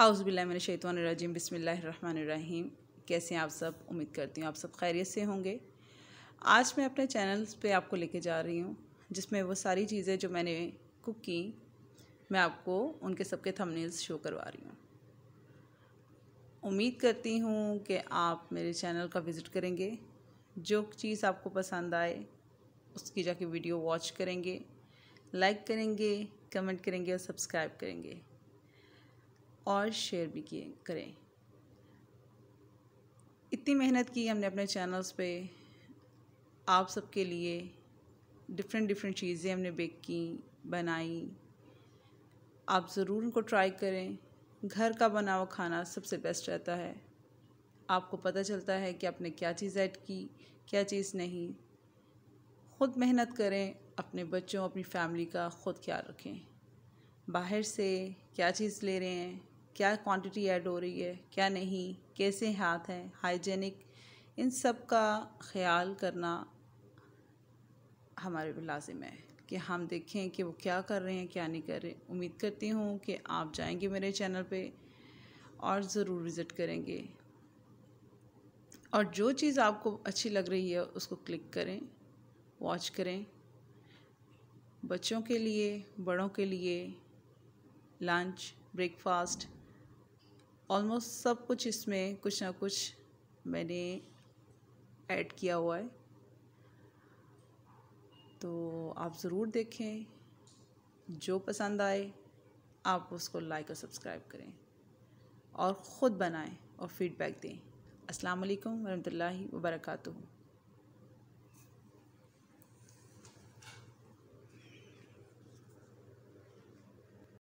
आउज़बिल्लिन शैतवानरजीम बसमीम कैसे हैं आप सब उम्मीद करती हूँ आप सब खैरियत से होंगे आज मैं अपने चैनल्स पे आपको लेके जा रही हूँ जिसमें वो सारी चीज़ें जो मैंने कुक की मैं आपको उनके सबके थंबनेल्स शो करवा रही हूँ उम्मीद करती हूँ कि आप मेरे चैनल का विज़िट करेंगे जो चीज़ आपको पसंद आए उसकी जाके वीडियो वॉच करेंगे लाइक करेंगे कमेंट करेंगे और सब्सक्राइब करेंगे और शेयर भी किए करें इतनी मेहनत की हमने अपने चैनल्स पे आप सबके लिए डिफरेंट डिफरेंट चीज़ें हमने बेक की बनाई आप ज़रूर उनको ट्राई करें घर का बना हुआ खाना सबसे बेस्ट रहता है आपको पता चलता है कि आपने क्या चीज़ ऐड की क्या चीज़ नहीं ख़ुद मेहनत करें अपने बच्चों अपनी फैमिली का ख़ुद ख्याल रखें बाहर से क्या चीज़ ले रहे हैं क्या क्वांटिटी ऐड हो रही है क्या नहीं कैसे हाथ हैं हाइजेनिक इन सब का ख्याल करना हमारे भी लाजिम है कि हम देखें कि वो क्या कर रहे हैं क्या नहीं कर रहे उम्मीद करती हूँ कि आप जाएंगे मेरे चैनल पे और ज़रूर विज़िट करेंगे और जो चीज़ आपको अच्छी लग रही है उसको क्लिक करें वॉच करें बच्चों के लिए बड़ों के लिए लंच ब्रेकफास्ट ऑलमोस्ट सब कुछ इसमें कुछ ना कुछ मैंने ऐड किया हुआ है तो आप ज़रूर देखें जो पसंद आए आप उसको लाइक और सब्सक्राइब करें और ख़ुद बनाएं और फीडबैक दें अस्सलाम वालेकुम वरहमतुल्लाहि वबरकatuh